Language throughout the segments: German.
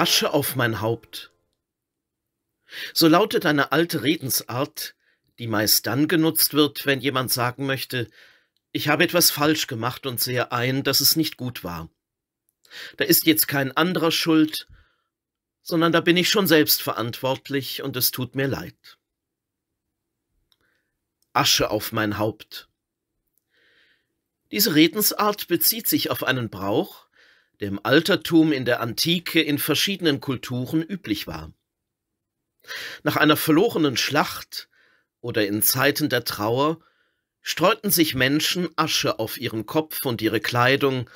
Asche auf mein Haupt. So lautet eine alte Redensart, die meist dann genutzt wird, wenn jemand sagen möchte, ich habe etwas falsch gemacht und sehe ein, dass es nicht gut war. Da ist jetzt kein anderer schuld, sondern da bin ich schon selbst verantwortlich und es tut mir leid. Asche auf mein Haupt. Diese Redensart bezieht sich auf einen Brauch, der im Altertum, in der Antike, in verschiedenen Kulturen üblich war. Nach einer verlorenen Schlacht oder in Zeiten der Trauer streuten sich Menschen Asche auf ihren Kopf und ihre Kleidung,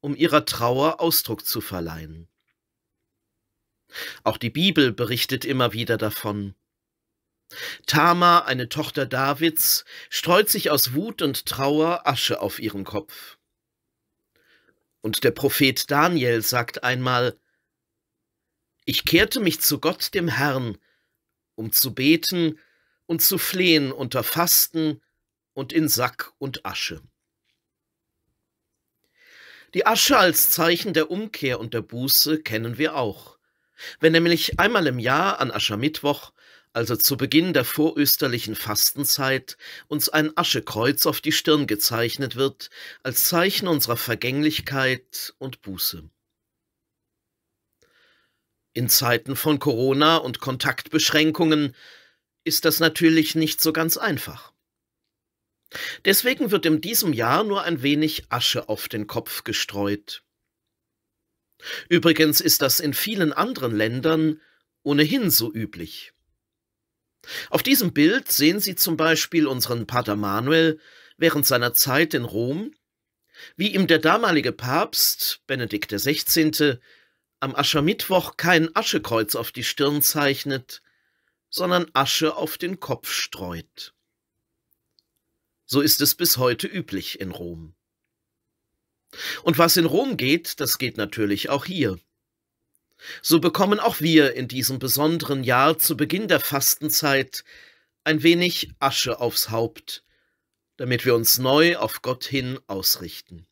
um ihrer Trauer Ausdruck zu verleihen. Auch die Bibel berichtet immer wieder davon. Tama, eine Tochter Davids, streut sich aus Wut und Trauer Asche auf ihren Kopf. Und der Prophet Daniel sagt einmal, ich kehrte mich zu Gott dem Herrn, um zu beten und zu flehen unter Fasten und in Sack und Asche. Die Asche als Zeichen der Umkehr und der Buße kennen wir auch. Wenn nämlich einmal im Jahr an Aschermittwoch also zu Beginn der vorösterlichen Fastenzeit, uns ein Aschekreuz auf die Stirn gezeichnet wird, als Zeichen unserer Vergänglichkeit und Buße. In Zeiten von Corona und Kontaktbeschränkungen ist das natürlich nicht so ganz einfach. Deswegen wird in diesem Jahr nur ein wenig Asche auf den Kopf gestreut. Übrigens ist das in vielen anderen Ländern ohnehin so üblich. Auf diesem Bild sehen Sie zum Beispiel unseren Pater Manuel während seiner Zeit in Rom, wie ihm der damalige Papst Benedikt XVI. am Aschermittwoch kein Aschekreuz auf die Stirn zeichnet, sondern Asche auf den Kopf streut. So ist es bis heute üblich in Rom. Und was in Rom geht, das geht natürlich auch hier. So bekommen auch wir in diesem besonderen Jahr zu Beginn der Fastenzeit ein wenig Asche aufs Haupt, damit wir uns neu auf Gott hin ausrichten.